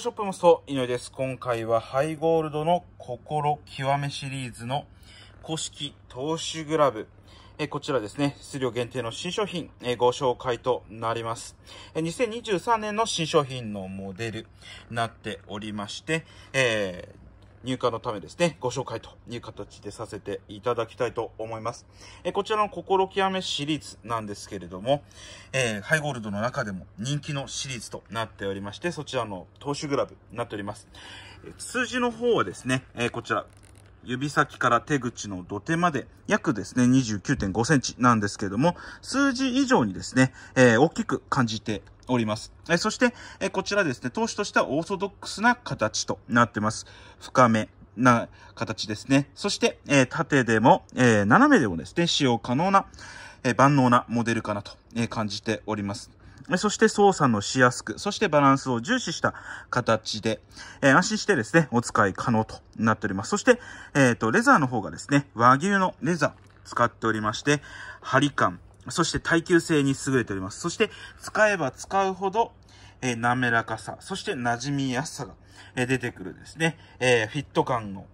ショップもそう、井上です。今回はハイゴールドの心極めシリーズの公式投手グラブ。えこちらですね、数量限定の新商品えご紹介となります。2023年の新商品のモデルになっておりまして、え入荷のためですね、ご紹介という形でさせていただきたいと思います。えこちらの心極めシリーズなんですけれども、えー、ハイゴールドの中でも人気のシリーズとなっておりまして、そちらの投手グラブになっております。え数字の方はですね、えー、こちら、指先から手口の土手まで約ですね29.5センチなんですけれども数字以上にですね、えー、大きく感じております。えそして、えこちらですね、投資としてはオーソドックスな形となってます。深めな形ですね。そして、え縦でも、え斜めでもですね、使用可能な、え万能なモデルかなと、え感じております。そして操作のしやすく、そしてバランスを重視した形で、えー、安心してですね、お使い可能となっております。そして、えっ、ー、と、レザーの方がですね、和牛のレザー使っておりまして、張り感、そして耐久性に優れております。そして使えば使うほど、えー、滑らかさ、そして馴染みやすさが、えー、出てくるですね、えー、フィット感の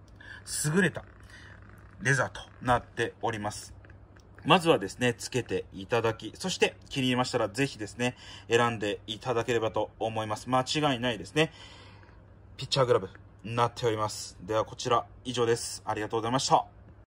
優れたレザーとなっております。まずはですね、つけていただき、そして気に入りましたらぜひですね、選んでいただければと思います。間違いないですね。ピッチャーグラブになっております。ではこちら以上です。ありがとうございました。